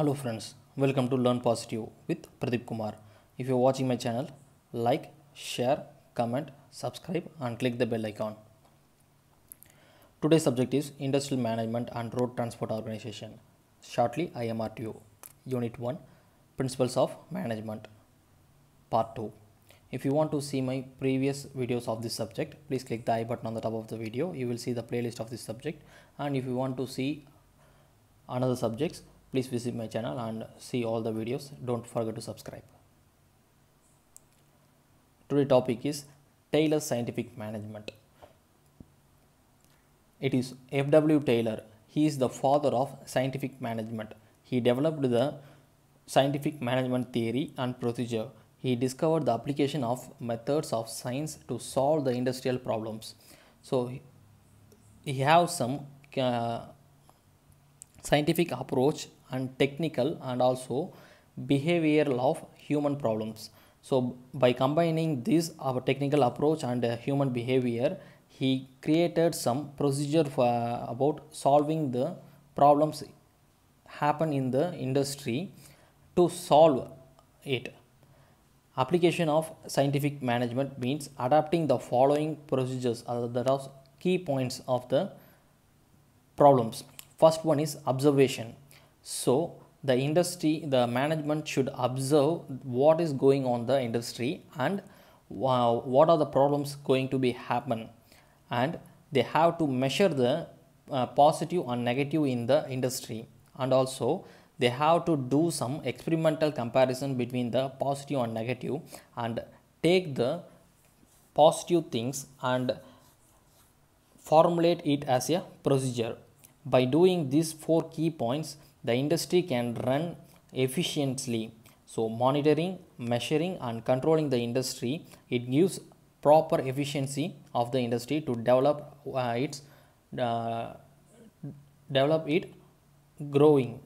Hello friends, welcome to Learn Positive with Pradeep Kumar. If you are watching my channel, like, share, comment, subscribe and click the bell icon. Today's subject is Industrial Management and Road Transport Organization, shortly IMRTO, Unit 1, Principles of Management, Part 2. If you want to see my previous videos of this subject, please click the i button on the top of the video. You will see the playlist of this subject and if you want to see another subjects, please visit my channel and see all the videos don't forget to subscribe today topic is Taylor scientific management it is F.W. Taylor he is the father of scientific management he developed the scientific management theory and procedure he discovered the application of methods of science to solve the industrial problems so he have some uh, scientific approach and technical and also behavioral of human problems. So by combining this our technical approach and uh, human behavior, he created some procedure for, uh, about solving the problems happen in the industry to solve it. Application of scientific management means adapting the following procedures uh, that are key points of the problems. First one is observation. So the industry, the management should observe what is going on the industry and uh, what are the problems going to be happen and they have to measure the uh, positive and negative in the industry and also they have to do some experimental comparison between the positive and negative and take the positive things and formulate it as a procedure by doing these four key points the industry can run efficiently. So monitoring, measuring and controlling the industry, it gives proper efficiency of the industry to develop uh, its uh, develop it growing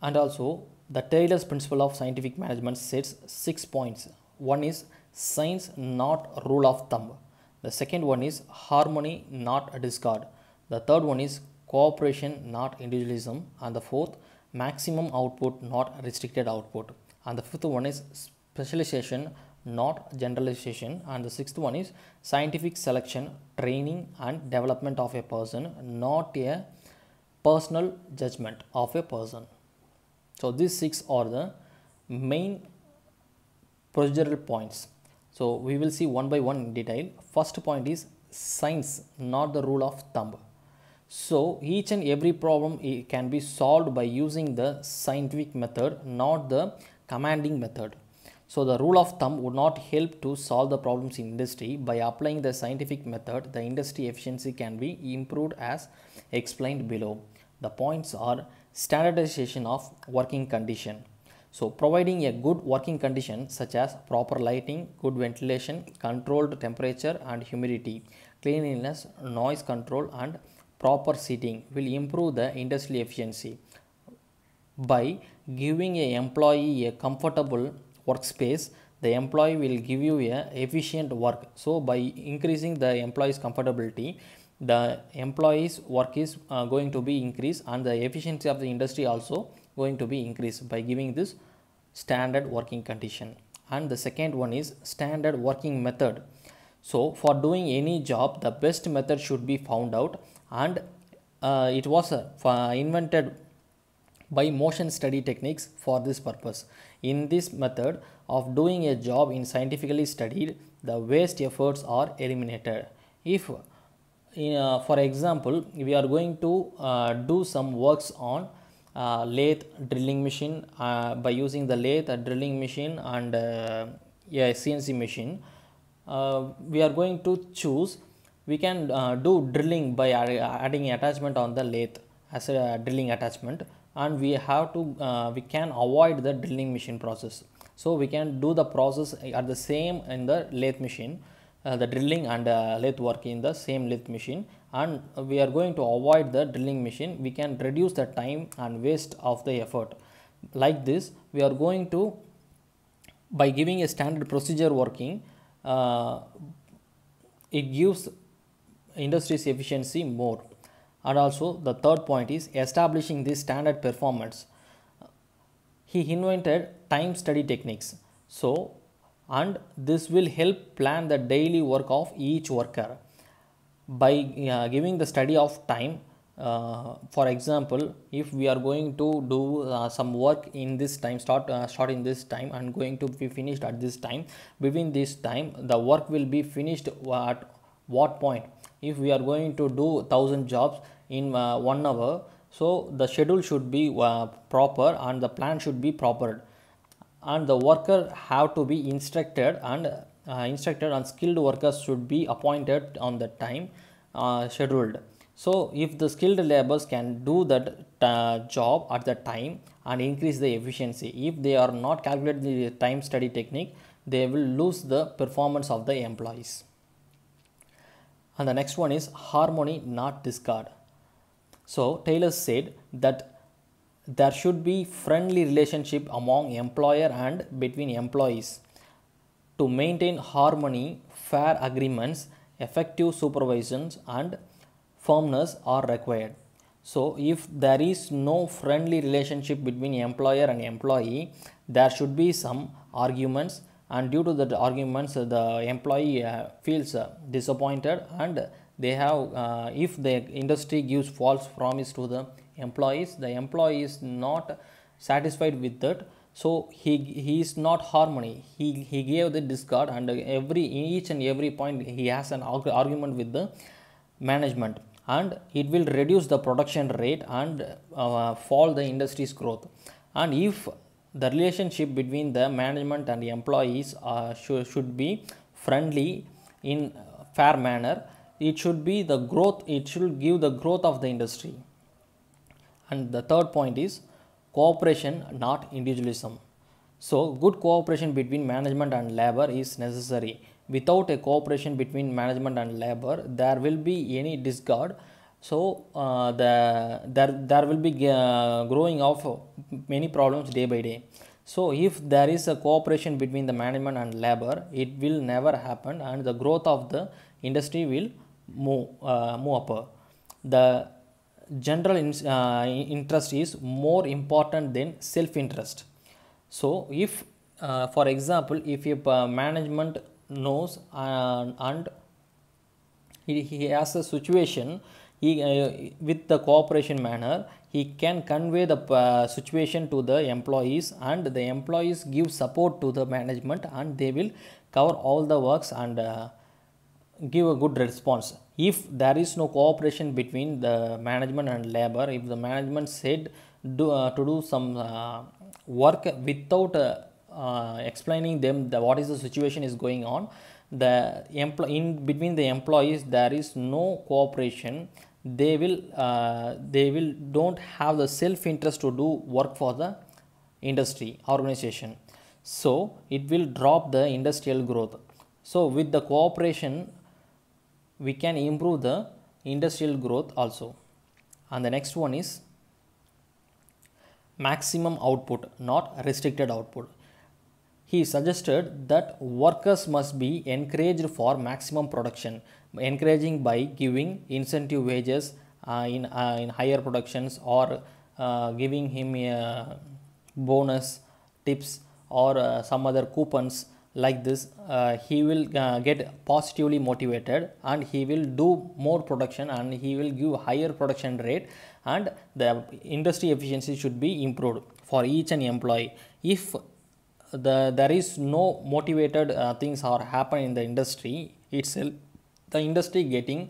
and also the Taylor's principle of scientific management sets six points one is science not rule of thumb the second one is harmony not discard the third one is cooperation, not individualism. And the fourth, maximum output, not restricted output. And the fifth one is specialization, not generalization. And the sixth one is scientific selection, training and development of a person, not a personal judgment of a person. So these six are the main procedural points. So we will see one by one in detail. First point is science, not the rule of thumb. So each and every problem can be solved by using the scientific method, not the commanding method. So the rule of thumb would not help to solve the problems in industry. By applying the scientific method, the industry efficiency can be improved as explained below. The points are standardization of working condition. So providing a good working condition such as proper lighting, good ventilation, controlled temperature and humidity, cleanliness, noise control and proper seating will improve the industry efficiency by giving a employee a comfortable workspace the employee will give you a efficient work so by increasing the employee's comfortability the employee's work is uh, going to be increased and the efficiency of the industry also going to be increased by giving this standard working condition and the second one is standard working method so for doing any job the best method should be found out and uh, it was uh, invented by motion study techniques for this purpose. In this method of doing a job in scientifically studied, the waste efforts are eliminated. If uh, for example, we are going to uh, do some works on uh, lathe drilling machine uh, by using the lathe uh, drilling machine and CNC uh, machine, we are going to choose we can uh, do drilling by adding attachment on the lathe as a drilling attachment and we have to uh, we can avoid the drilling machine process so we can do the process at the same in the lathe machine uh, the drilling and uh, lathe work in the same lathe machine and we are going to avoid the drilling machine we can reduce the time and waste of the effort like this we are going to by giving a standard procedure working uh, it gives industry's efficiency more. And also the third point is establishing this standard performance. He invented time study techniques. So, and this will help plan the daily work of each worker by uh, giving the study of time. Uh, for example, if we are going to do uh, some work in this time, start uh, start in this time, and going to be finished at this time. Within this time, the work will be finished at what point? if we are going to do 1000 jobs in uh, 1 hour so the schedule should be uh, proper and the plan should be proper and the worker have to be instructed and uh, instructed and skilled workers should be appointed on the time uh, scheduled so if the skilled laborers can do that uh, job at the time and increase the efficiency if they are not calculated the time study technique they will lose the performance of the employees and the next one is harmony, not discard. So Taylor said that there should be friendly relationship among employer and between employees to maintain harmony, fair agreements, effective supervisions and firmness are required. So if there is no friendly relationship between employer and employee, there should be some arguments, and due to that arguments the employee uh, feels uh, disappointed and they have uh, if the industry gives false promise to the employees the employee is not satisfied with that so he he is not harmony he he gave the discard and every each and every point he has an argument with the management and it will reduce the production rate and uh, fall the industry's growth and if the relationship between the management and the employees uh, should, should be friendly in fair manner it should be the growth it should give the growth of the industry and the third point is cooperation not individualism so good cooperation between management and labor is necessary without a cooperation between management and labor there will be any discord so uh, the there there will be uh, growing of many problems day by day so if there is a cooperation between the management and labor it will never happen and the growth of the industry will move uh, move up the general in, uh, interest is more important than self interest so if uh, for example if a uh, management knows and, and he, he has a situation he, uh, with the cooperation manner, he can convey the uh, situation to the employees and the employees give support to the management and they will cover all the works and uh, give a good response. If there is no cooperation between the management and labor, if the management said do, uh, to do some uh, work without uh, explaining them the, what is the situation is going on, the employ in between the employees there is no cooperation they will uh, they will don't have the self interest to do work for the industry organization so it will drop the industrial growth so with the cooperation we can improve the industrial growth also and the next one is maximum output not restricted output he suggested that workers must be encouraged for maximum production encouraging by giving incentive wages uh, in, uh, in higher productions or uh, giving him a bonus tips or uh, some other coupons like this uh, he will get positively motivated and he will do more production and he will give higher production rate and the industry efficiency should be improved for each and employee if the there is no motivated uh, things are happen in the industry itself the industry getting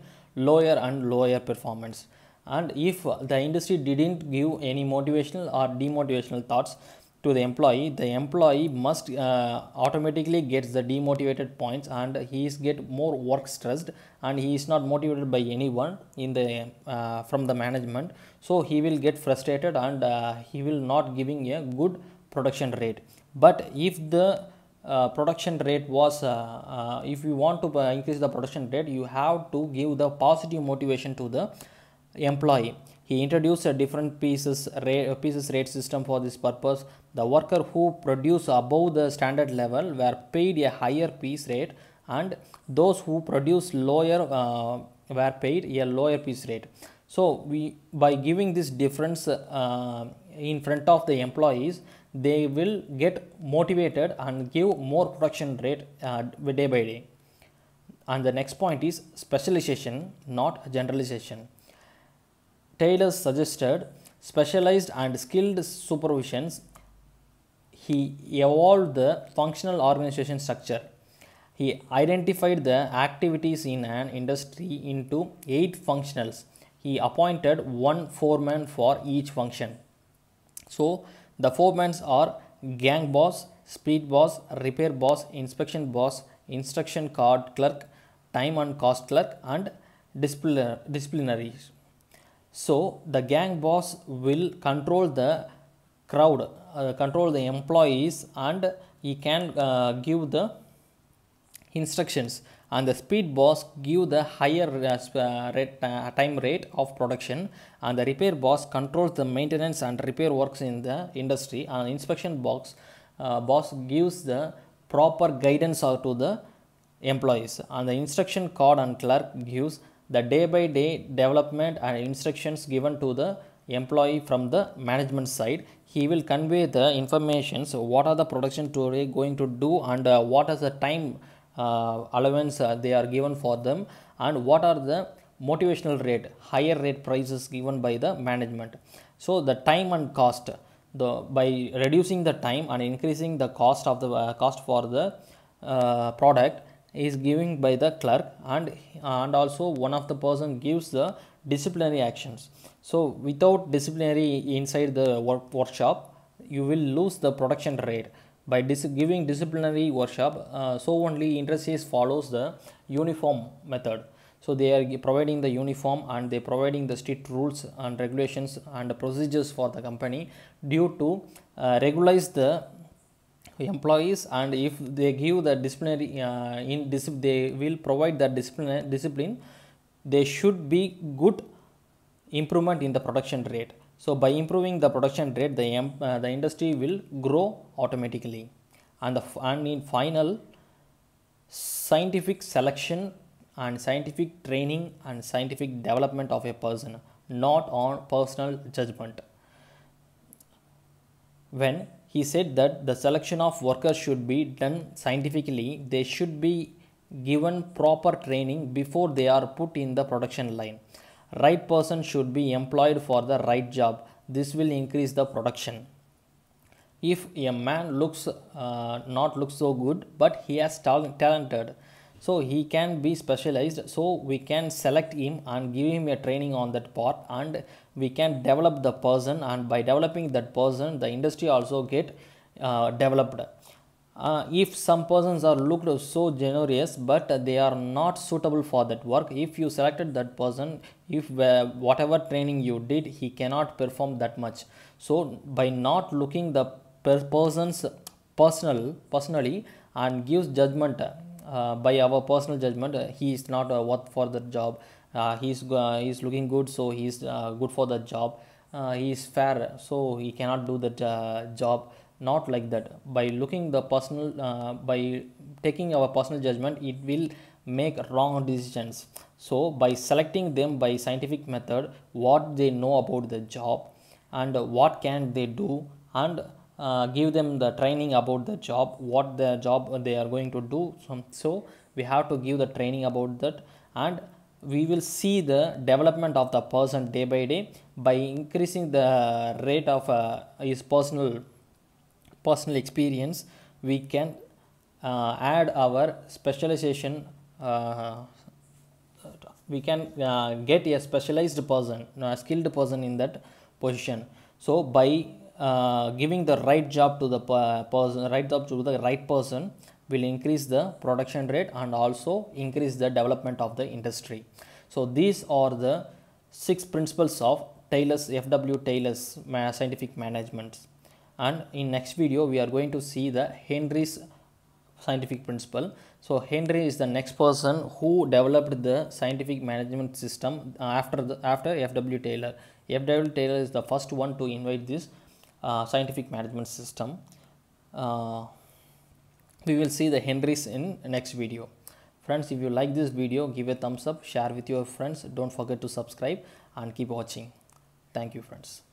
lower and lower performance and if the industry didn't give any motivational or demotivational thoughts to the employee the employee must uh, automatically gets the demotivated points and he is get more work stressed and he is not motivated by anyone in the uh, from the management so he will get frustrated and uh, he will not giving a good production rate but if the uh, production rate was uh, uh, if you want to uh, increase the production rate you have to give the positive motivation to the employee he introduced a different pieces rate, uh, pieces rate system for this purpose the worker who produce above the standard level were paid a higher piece rate and those who produce lower uh, were paid a lower piece rate so we by giving this difference in front of the employees they will get motivated and give more production rate uh, day by day and the next point is specialization not generalization taylor suggested specialized and skilled supervisions he evolved the functional organization structure he identified the activities in an industry into eight functionals he appointed one foreman for each function so the foremans are gang boss, speed boss, repair boss, inspection boss, instruction card clerk, time and cost clerk and disciplinary. So the gang boss will control the crowd, uh, control the employees and he can uh, give the instructions and the speed boss give the higher uh, rate, uh, time rate of production and the repair boss controls the maintenance and repair works in the industry and inspection box uh, boss gives the proper guidance to the employees and the instruction card and clerk gives the day by day development and instructions given to the employee from the management side he will convey the So what are the production today going to do and uh, what is the time uh, allowance uh, they are given for them and what are the motivational rate higher rate prices given by the management so the time and cost the by reducing the time and increasing the cost of the uh, cost for the uh, product is given by the clerk and and also one of the person gives the disciplinary actions so without disciplinary inside the work workshop you will lose the production rate by dis giving disciplinary workshop, uh, so only interface follows the uniform method. So they are providing the uniform and they providing the strict rules and regulations and procedures for the company due to uh, regularize the employees and if they give the disciplinary uh, in dis they will provide that discipline discipline they should be good improvement in the production rate so by improving the production rate, the, uh, the industry will grow automatically. And, the, and in final, scientific selection and scientific training and scientific development of a person, not on personal judgment. When he said that the selection of workers should be done scientifically, they should be given proper training before they are put in the production line right person should be employed for the right job this will increase the production if a man looks uh, not looks so good but he has talented so he can be specialized so we can select him and give him a training on that part and we can develop the person and by developing that person the industry also get uh, developed uh, if some persons are looked so generous but they are not suitable for that work if you selected that person if uh, whatever training you did he cannot perform that much so by not looking the per person's personal personally and gives judgment uh, by our personal judgment uh, he is not uh, worth for the job uh, he is he is looking good so he is good for the job he is fair so he cannot do the job not like that by looking the personal uh, by taking our personal judgment it will make wrong decisions so by selecting them by scientific method what they know about the job and what can they do and uh, give them the training about the job what the job they are going to do so, so we have to give the training about that and we will see the development of the person day by day by increasing the rate of uh, his personal personal experience we can uh, add our specialization uh, we can uh, get a specialized person a skilled person in that position so by uh, giving the right job to the person right job to the right person will increase the production rate and also increase the development of the industry so these are the six principles of Taylor's FW Taylor's scientific management and in next video we are going to see the Henry's scientific principle. So Henry is the next person who developed the scientific management system after the, after F.W. Taylor. F.W. Taylor is the first one to invite this uh, scientific management system. Uh, we will see the Henry's in next video. Friends, if you like this video, give a thumbs up, share with your friends. Don't forget to subscribe and keep watching. Thank you, friends.